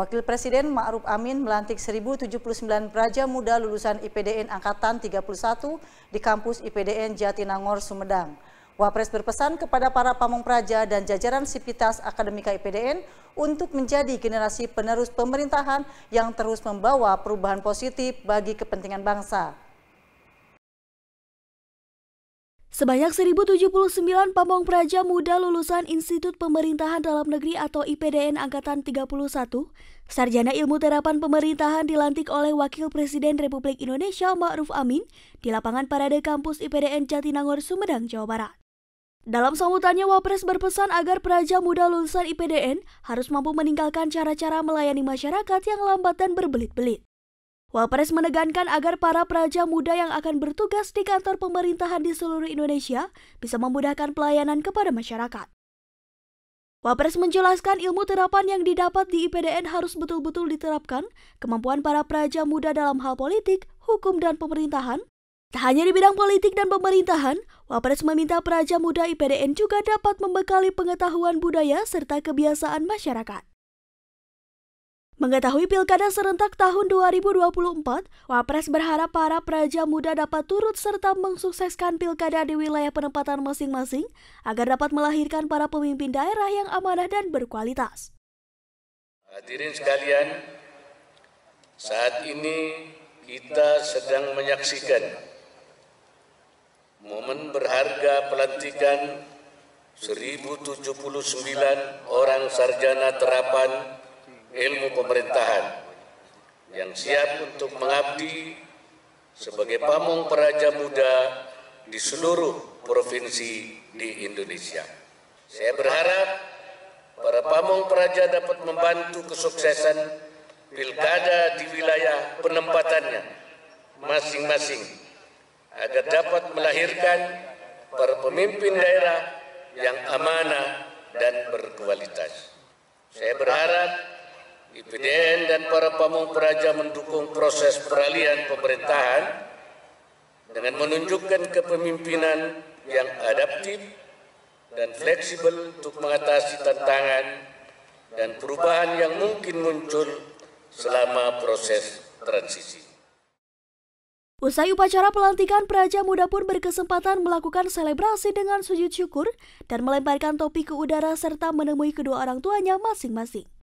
Wakil Presiden Ma'ruf Amin melantik 1079 praja muda lulusan IPDN Angkatan 31 di kampus IPDN Jatinangor, Sumedang. Wapres berpesan kepada para pamong praja dan jajaran sipitas akademika IPDN untuk menjadi generasi penerus pemerintahan yang terus membawa perubahan positif bagi kepentingan bangsa. Sebanyak 1079 pamong praja muda lulusan Institut Pemerintahan Dalam Negeri atau IPDN Angkatan 31, Sarjana Ilmu Terapan Pemerintahan dilantik oleh Wakil Presiden Republik Indonesia Ma'ruf Amin di lapangan parade kampus IPDN Jatinangor, Sumedang, Jawa Barat. Dalam sambutannya, Wapres berpesan agar praja muda lulusan IPDN harus mampu meninggalkan cara-cara melayani masyarakat yang lambat dan berbelit-belit. Wapres menegankan agar para praja muda yang akan bertugas di kantor pemerintahan di seluruh Indonesia bisa memudahkan pelayanan kepada masyarakat. Wapres menjelaskan ilmu terapan yang didapat di IPDN harus betul-betul diterapkan, kemampuan para praja muda dalam hal politik, hukum, dan pemerintahan. Tak hanya di bidang politik dan pemerintahan, Wapres meminta praja muda IPDN juga dapat membekali pengetahuan budaya serta kebiasaan masyarakat. Mengetahui pilkada serentak tahun 2024, Wapres berharap para praja muda dapat turut serta mensukseskan pilkada di wilayah penempatan masing-masing agar dapat melahirkan para pemimpin daerah yang amanah dan berkualitas. Hadirin sekalian, saat ini kita sedang menyaksikan momen berharga pelantikan 1079 orang sarjana terapan ilmu pemerintahan yang siap untuk mengabdi sebagai pamong peraja muda di seluruh provinsi di Indonesia. Saya berharap para pamong peraja dapat membantu kesuksesan pilkada di wilayah penempatannya masing-masing agar dapat melahirkan para pemimpin daerah yang amanah dan berkualitas. Saya berharap IPDN dan para pamung peraja mendukung proses peralihan pemerintahan dengan menunjukkan kepemimpinan yang adaptif dan fleksibel untuk mengatasi tantangan dan perubahan yang mungkin muncul selama proses transisi. Usai upacara pelantikan, Praja Muda pun berkesempatan melakukan selebrasi dengan sujud syukur dan melemparkan topi ke udara serta menemui kedua orang tuanya masing-masing.